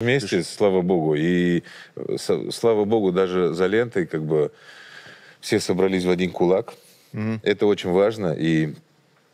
Вместе, слава богу. И э, слава богу, даже за лентой как бы все собрались в один кулак. Угу. Это очень важно. И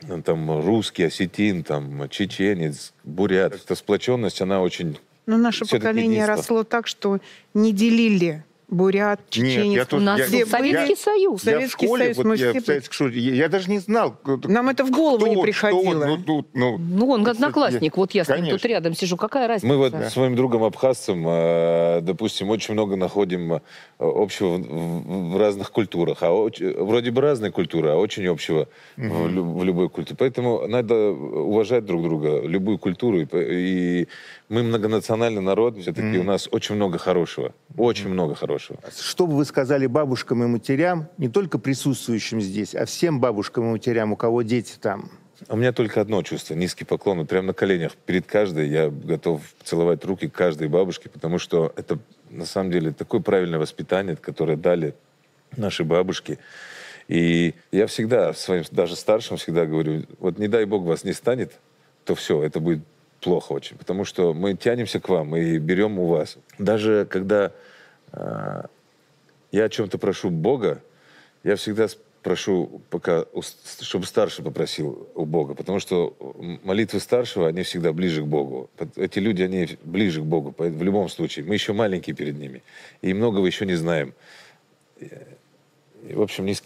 э, там русский, осетин, там чеченец, бурят. Эта сплоченность, она очень... Но наше поколение росло так, что не делили бурят, чеченец. Нет, я у нас я, Советский Союз. Я, Советский я школе, Союз. Вот, мы я, все... в советском я, даже не знал. Нам это в голову кто, не приходило. Что, ну, тут, ну, ну, он одноклассник. Вот я с ним тут рядом сижу. Какая разница? Мы вот да. с моим другом абхазцем, э, допустим, очень много находим э, общего в, разных культурах. А вроде бы разные культуры, а очень общего угу. в, любой культуре. Поэтому надо уважать друг друга, любую культуру. И, и мы многонациональный народ, все-таки угу. у нас очень много хорошего. Очень угу. много хорошего спрошу. Что бы вы сказали бабушкам и матерям, не только присутствующим здесь, а всем бабушкам и матерям, у кого дети там? А у меня только одно чувство, низкий поклон, вот прямо на коленях. Перед каждой я готов целовать руки каждой бабушки, потому что это на самом деле такое правильное воспитание, которое дали наши бабушки. И я всегда своим, даже старшим всегда говорю, вот не дай бог вас не станет, то все, это будет плохо очень, потому что мы тянемся к вам и берем у вас. Даже когда я о чем-то прошу Бога, я всегда прошу, пока, чтобы старший попросил у Бога, потому что молитвы старшего, они всегда ближе к Богу. Эти люди, они ближе к Богу, в любом случае. Мы еще маленькие перед ними, и многого еще не знаем. в общем, ни с